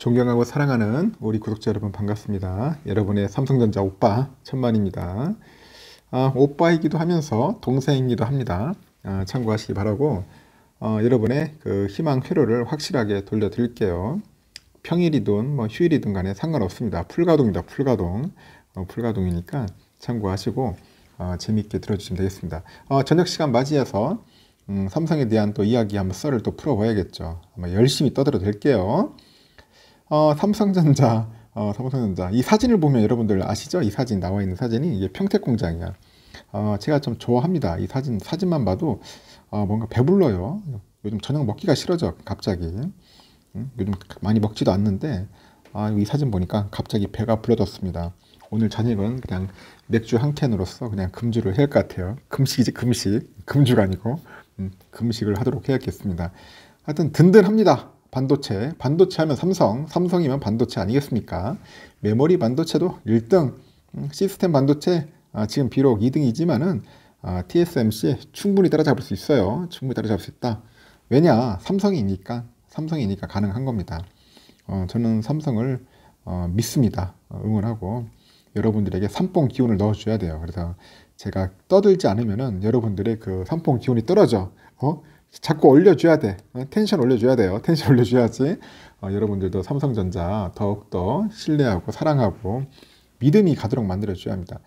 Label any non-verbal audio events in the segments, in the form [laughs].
존경하고 사랑하는 우리 구독자 여러분 반갑습니다. 여러분의 삼성전자 오빠 천만입니다. 아, 오빠이기도 하면서 동생이기도 합니다. 아, 참고하시기 바라고 어, 여러분의 그 희망 회로를 확실하게 돌려드릴게요. 평일이든 뭐 휴일이든 간에 상관없습니다. 풀가동이다 풀가동 어, 풀가동이니까 참고하시고 어, 재미있게 들어주시면 되겠습니다. 어, 저녁 시간 맞이해서 음, 삼성에 대한 또 이야기 한번 썰을 또 풀어봐야겠죠. 한번 열심히 떠들어 드릴게요. 어, 삼성전자, 어, 삼성전자. 이 사진을 보면 여러분들 아시죠? 이 사진 나와 있는 사진이 이게 평택 공장이야. 어, 제가 좀 좋아합니다. 이 사진 사진만 봐도 어, 뭔가 배불러요. 요즘 저녁 먹기가 싫어져 갑자기. 음? 요즘 많이 먹지도 않는데 아, 이 사진 보니까 갑자기 배가 불러졌습니다. 오늘 저녁은 그냥 맥주 한 캔으로서 그냥 금주를 해야 할 것 같아요. 금식이지 금식, 금주가 아니고 음, 금식을 하도록 해야겠습니다. 하여튼 든든합니다. 반도체, 반도체 하면 삼성, 삼성이면 반도체 아니겠습니까? 메모리 반도체도 1등, 음, 시스템 반도체 아, 지금 비록 2등이지만은 아, TSMC 충분히 따라잡을 수 있어요. 충분히 따라잡을 수 있다. 왜냐? 삼성이니까, 삼성이니까 가능한 겁니다. 어, 저는 삼성을 어, 믿습니다. 어, 응원하고 여러분들에게 삼봉 기운을 넣어줘야 돼요. 그래서 제가 떠들지 않으면은 여러분들의 그 삼봉 기운이 떨어져. 어? 자꾸 올려줘야 돼. 어, 텐션 올려줘야 돼요. [laughs] 텐션 올려줘야지 어, 여러분들도 삼성전자 더욱더 신뢰하고 사랑하고 믿음이 가도록 만들어줘야 합니다.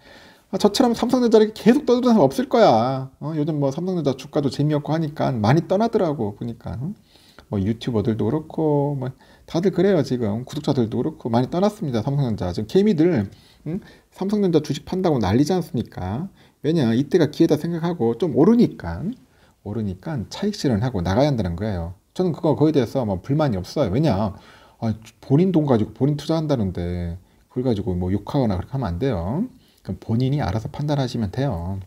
아, 저처럼 삼성전자를 계속 떠드는 사람 없을 거야. 어, 요즘 뭐 삼성전자 주가도 재미없고 하니까 많이 떠나더라고 보니까. 응? 뭐 유튜버들도 그렇고 뭐 다들 그래요 지금 구독자들도 그렇고 많이 떠났습니다 삼성전자 지금 개미들 응? 삼성전자 주식 판다고 난리지 않습니까? 왜냐 이때가 기회다 생각하고 좀 오르니까 오르니까 차익 실현하고 나가야 한다는 거예요. 저는 그거 거에 대해서 뭐 불만이 없어요. 왜냐 아, 본인 돈 가지고 본인 투자한다는데 그걸 가지고 뭐 욕하거나 그렇게 하면 안 돼요. 그럼 본인이 알아서 판단하시면 돼요.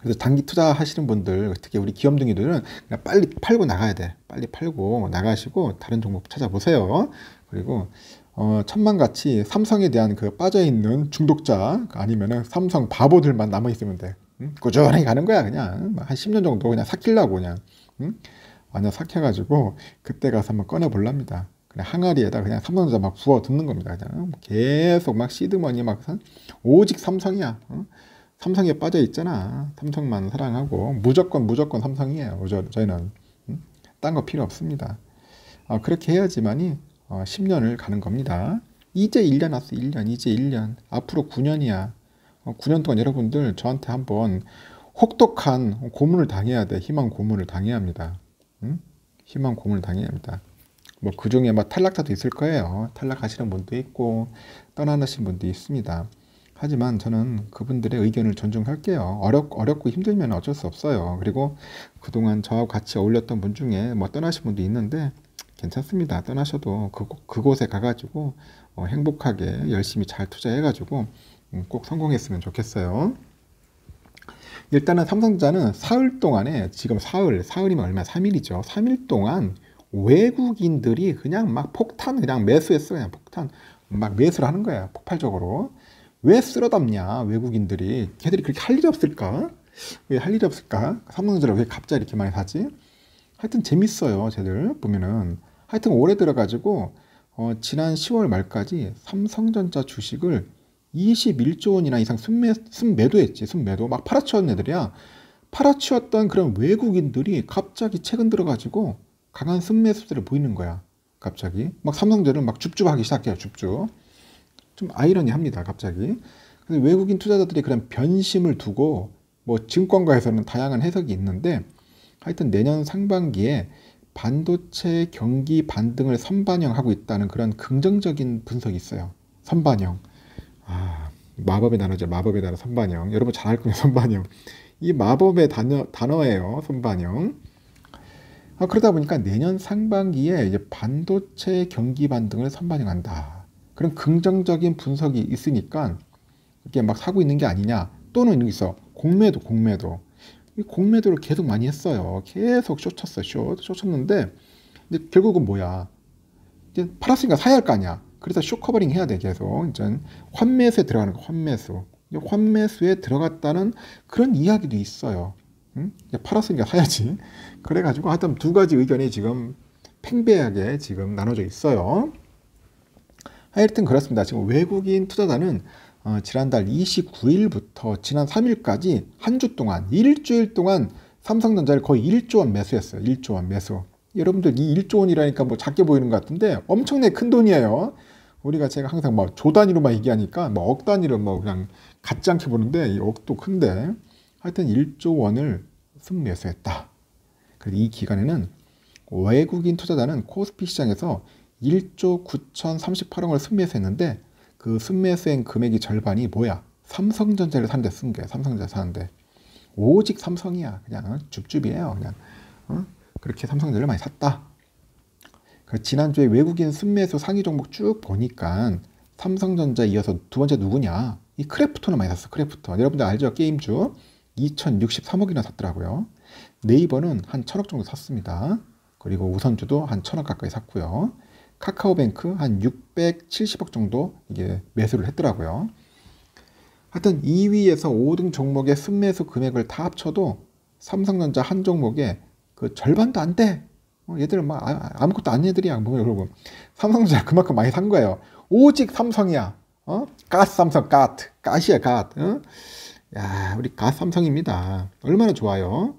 그래서 단기 투자하시는 분들 특히 우리 기업둥이들은 그냥 빨리 팔고 나가야 돼. 빨리 팔고 뭐 나가시고 다른 종목 찾아보세요. 그리고 어, 천만 같이 삼성에 대한 그 빠져 있는 중독자 아니면은 삼성 바보들만 남아 있으면 돼. 음? 꾸준히 가는 거야 그냥 한 10년 정도 그냥 삭히려고 그냥 음? 완전 삭혀가지고 그때 가서 한번 꺼내볼랍니다 그냥 항아리에다 그냥 삼성전자 막 부어 듣는 겁니다 그냥 계속 막 시드머니 막 오직 삼성이야 어? 삼성에 빠져 있잖아 삼성만 사랑하고 무조건 무조건 삼성이에요 저희는 음? 딴거 필요 없습니다 어, 그렇게 해야지만이 어, 10년을 가는 겁니다 이제 1년 왔어 1년 이제 1년 앞으로 9년이야 9년 어, 동안 여러분들 저한테 한번 혹독한 고문을 당해야 돼. 희망 고문을 당해야 합니다. 응? 희망 고문을 당해야 합니다. 뭐 그 중에 막 탈락자도 있을 거예요. 탈락하시는 분도 있고 떠나신 분도 있습니다. 하지만 저는 그분들의 의견을 존중할게요. 어렵, 어렵고 힘들면 어쩔 수 없어요. 그리고 그동안 저와 같이 어울렸던 분 중에 뭐 떠나신 분도 있는데 괜찮습니다. 떠나셔도 그, 그곳에 가가지고 어, 행복하게 열심히 잘 투자해가지고 음, 꼭 성공했으면 좋겠어요. 일단은 삼성자는 사흘 동안에 지금 사흘, 사흘이면 얼마? 3일이죠. 3일 동안 외국인들이 그냥 막 폭탄 그냥 매수했어. 그냥 폭탄 막 매수를 하는 거야. 폭발적으로. 왜 쓸어담냐 외국인들이 걔들이 그렇게 할 일이 없을까? 왜 할 일이 없을까? 삼성전자 를왜 갑자기 이렇게 많이 사지? 하여튼 재밌어요 쟤들 보면은 하여튼 올해 들어가지고 어, 지난 10월 말까지 삼성전자 주식을 21조 원이나 이상 순매, 순매도했지 순매도 막 팔아치웠던 애들이야 팔아치웠던 그런 외국인들이 갑자기 최근 들어가지고 강한 순매수세를 보이는 거야 갑자기 막 삼성전은 막 줍줍하기 시작해요 줍줍 좀 아이러니합니다 갑자기 그래서 외국인 투자자들이 그런 변심을 두고 뭐 증권가에서는 다양한 해석이 있는데 하여튼 내년 상반기에 반도체 경기 반등을 선반영하고 있다는 그런 긍정적인 분석이 있어요 선반영 아, 마법의 단어죠. 마법의 단어 선반영. 여러분 잘알 거예요. 선반영. 이 마법의 단어, 단어예요. 선반영. 아, 그러다 보니까 내년 상반기에 이제 반도체 경기 반등을 선반영한다. 그런 긍정적인 분석이 있으니까 이렇게 막 사고 있는 게 아니냐. 또는 여 있어. 공매도, 공매도. 이 공매도를 계속 많이 했어요. 계속 쫓았어요. 쫓, 쫓았는데 이제 결국은 뭐야? 이제 팔았으니까 사야 할 거 아니야. 그래서 쇼커버링 해야 돼 계속 이제 환매수에 들어가는 거 환매수 환매수에 들어갔다는 그런 이야기도 있어요 응? 팔았으니까 사야지 [laughs] 그래가지고 하여튼 두 가지 의견이 지금 팽배하게 지금 나눠져 있어요 하여튼 그렇습니다 지금 외국인 투자자는 어, 지난달 29일부터 지난 3일까지 한 주 동안 일주일 동안 삼성전자를 거의 1조 원 매수했어요 1조 원 매수 여러분들 이 1조 원이라니까 뭐 작게 보이는 것 같은데 엄청나게 큰 돈이에요. 우리가 제가 항상 막 조 단위로 만 얘기하니까 뭐억 단위로 뭐 그냥 같지 않게 보는데 이 억도 큰데 하여튼 1조 원을 승매수 했다. 그래서 이 기간에는 외국인 투자자는 코스피 시장에서 1조 9,038억을 승매수했는데그승매수한 금액이 절반이 뭐야? 삼성전자를 산데 쓴게 삼성전자 사는데 오직 삼성이야 그냥 줍줍이에요 그냥 응? 어? 그렇게 삼성전자를 많이 샀다. 지난주에 외국인 순매수 상위 종목 쭉 보니까 삼성전자 이어서 두 번째 누구냐? 이 크래프톤을 많이 샀어. 크래프톤. 여러분들 알죠? 게임주 2063억이나 샀더라고요. 네이버는 한1 0 0 0억 정도 샀습니다. 그리고 우선주도 한1 0 0 0억 가까이 샀고요. 카카오뱅크 한 670억 정도 이게 매수를 했더라고요. 하여튼 2위에서 5등 종목의 순매수 금액을 다 합쳐도 삼성전자 한 종목에 그 절반도 안 돼. 어, 얘들은 막 아, 아무것도 아닌 애들이야. 뭐 여러분 삼성전자 그만큼 많이 산 거예요. 오직 삼성이야. 어? 가 삼성 가트 가야가 어? 야 우리 가 삼성입니다. 얼마나 좋아요.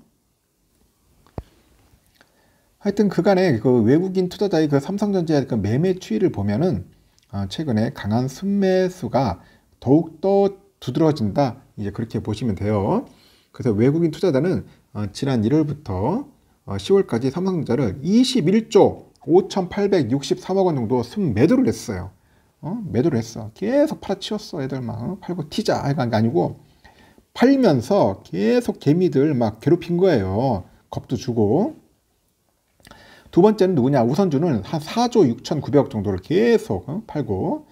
하여튼 그간에 그 외국인 투자자의 그 삼성전자의 그 매매 추이를 보면은 어, 최근에 강한 순매수가 더욱더 두드러진다 이제 그렇게 보시면 돼요. 그래서 외국인 투자자는 어, 지난 1월부터 10월까지 어, 삼성전자를 21조 5,863억 원 정도 순매도를 했어요. 어? 매도를 했어. 계속 팔아치웠어. 애들 막 어? 팔고 튀자. 이게 아, 그러니까 아니고 팔면서 계속 개미들 막 괴롭힌 거예요. 겁도 주고. 두 번째는 누구냐? 우선주는 한 4조 6,900억 정도를 계속 어? 팔고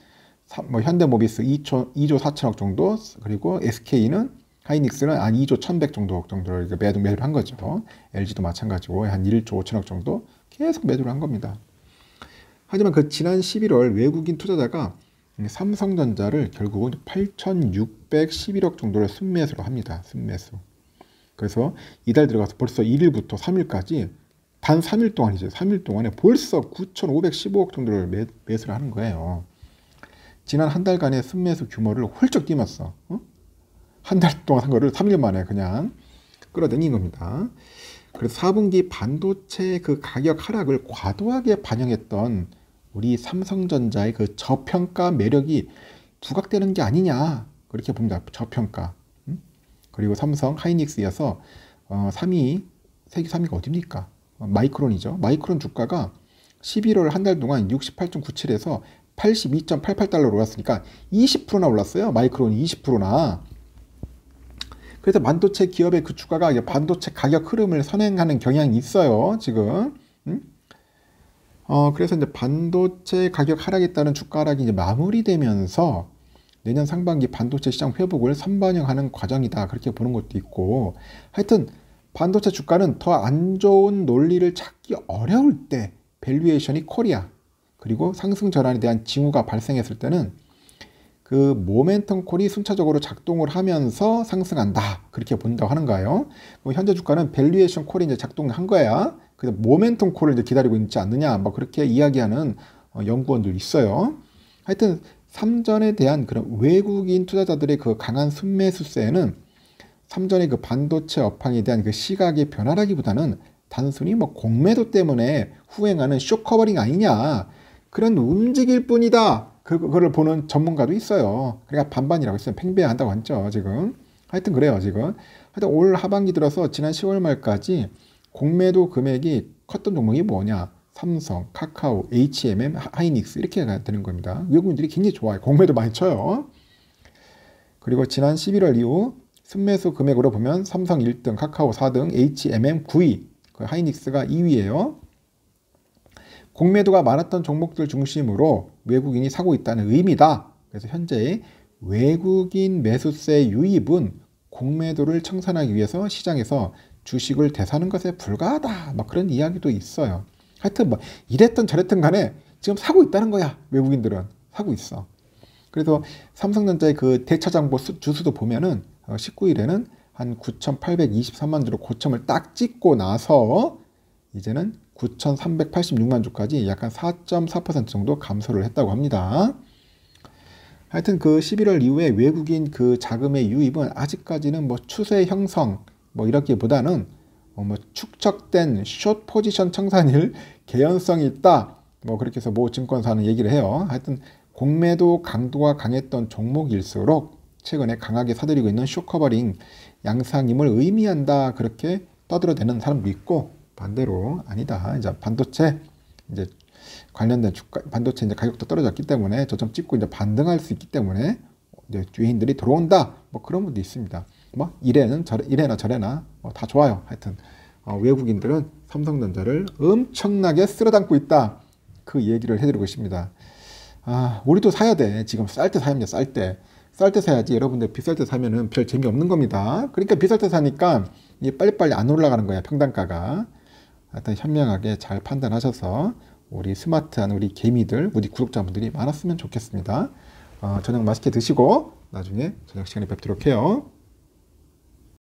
뭐 현대모비스 2조, 2조 4천억 정도 그리고 SK는 하이닉스는 한 2조 1,100 정도 정도를 매도 매를한 거죠. LG도 마찬가지고 한 1조 5천억 정도 계속 매도를 한 겁니다. 하지만 그 지난 11월 외국인 투자자가 삼성전자를 결국은 8,611억 정도를 순매수로 합니다. 순매수. 그래서 이달 들어가서 벌써 1일부터 3일까지 단 3일 동안이죠. 3일 동안에 벌써 9,515억 정도를 매, 매수를 하는 거예요. 지난 한 달간의 순매수 규모를 훌쩍 뛰었어. 어? 한달 동안 한 거를 3일 만에 그냥 끌어당긴 겁니다. 그래서 4분기 반도체 그 가격 하락을 과도하게 반영했던 우리 삼성전자의 그 저평가 매력이 부각되는 게 아니냐 그렇게 봅니다. 저평가. 음? 그리고 삼성 하이닉스 이서 어, 3위 세계 3위가 어디니까 어, 마이크론이죠. 마이크론 주가가 11월 한 달 동안 68.97에서 82.88달러로 올랐으니까 20%나 올랐어요. 마이크론이 20%나. 그래서 반도체 기업의 그 주가가 반도체 가격 흐름을 선행하는 경향이 있어요. 지금. 음? 어, 그래서 이제 반도체 가격 하락에 따른 주가 하락이 이제 마무리되면서 내년 상반기 반도체 시장 회복을 선반영하는 과정이다. 그렇게 보는 것도 있고. 하여튼 반도체 주가는 더 안 좋은 논리를 찾기 어려울 때 밸류에이션이 코리아 그리고 상승 전환에 대한 징후가 발생했을 때는 그 모멘텀 콜이 순차적으로 작동을 하면서 상승한다. 그렇게 본다고 하는가요? 현재 주가는 밸류에이션 콜이 이제 작동한 거야. 근데 모멘텀 콜을 이제 기다리고 있지 않느냐. 막 뭐 그렇게 이야기하는 어, 연구원도 있어요. 하여튼 삼전에 대한 그런 외국인 투자자들의 그 강한 순매수세는 삼전의 그 반도체 업황에 대한 그 시각의 변화라기보다는 단순히 뭐 공매도 때문에 후행하는 쇼커버링 아니냐 그런 움직일 뿐이다 그, 그거를 보는 전문가도 있어요. 그러니까 반반이라고 했어요. 팽배한다고 했죠, 지금. 하여튼 그래요, 지금. 하여튼 올 하반기 들어서 지난 10월 말까지 공매도 금액이 컸던 종목이 뭐냐? 삼성, 카카오, HMM, 하이닉스 이렇게 되는 겁니다. 외국인들이 굉장히 좋아요. 공매도 많이 쳐요. 그리고 지난 11월 이후 순매수 금액으로 보면 삼성 1등, 카카오 4등, HMM 9위, 그 하이닉스가 2위예요. 공매도가 많았던 종목들 중심으로 외국인이 사고 있다는 의미다. 그래서 현재 외국인 매수세 유입은 공매도를 청산하기 위해서 시장에서 주식을 대사는 것에 불과하다. 막 그런 이야기도 있어요. 하여튼 뭐 이랬든 저랬든 간에 지금 사고 있다는 거야. 외국인들은 사고 있어. 그래서 삼성전자의 그 대차장보 주수도 보면은 19일에는 어, 한 9,823만 주로 고점을 딱 찍고 나서 이제는 9,386만 주까지 약간4.4% 정도 감소를 했다고 합니다. 하여튼 그 11월 이후에 외국인 그 자금의 유입은 아직까지는 뭐 추세 형성 뭐 이렇기보다는 어, 뭐 축적된 숏 포지션 청산일 [laughs] 개연성이 있다 뭐 그렇게 해서 모 증권사는 얘기를 해요. 하여튼 공매도 강도가 강했던 종목일수록 최근에 강하게 사들이고 있는 쇼커버링 양상임을 의미한다 그렇게 떠들어대는 사람도 있고 반대로 아니다. 이제 반도체 이제 관련된 주가 반도체 이제 가격도 떨어졌기 때문에 저점 찍고 이제 반등할 수 있기 때문에 이제 주인들이 들어온다. 뭐 그런 분도 있습니다. 뭐 이래는 저래 이래나 저래나 뭐다 좋아요. 하여튼 어, 외국인들은 삼성전자를 엄청나게 쓸어담고 있다. 그 얘기를 해드리고 싶습니다. 아, 우리도 사야 돼. 지금 쌀 때 사야 돼. 쌀 때. 쌀 때 사야지. 여러분들 비쌀 때 사면은 별 재미없는 겁니다. 그러니까 비쌀 때 사니까 이게 빨리빨리 안 올라가는 거야. 평단가가. 하여튼 현명하게 잘 판단하셔서 우리 스마트한 우리 개미들, 우리 구독자분들이 많았으면 좋겠습니다. 어, 저녁 맛있게 드시고 나중에 저녁 시간에 뵙도록 해요.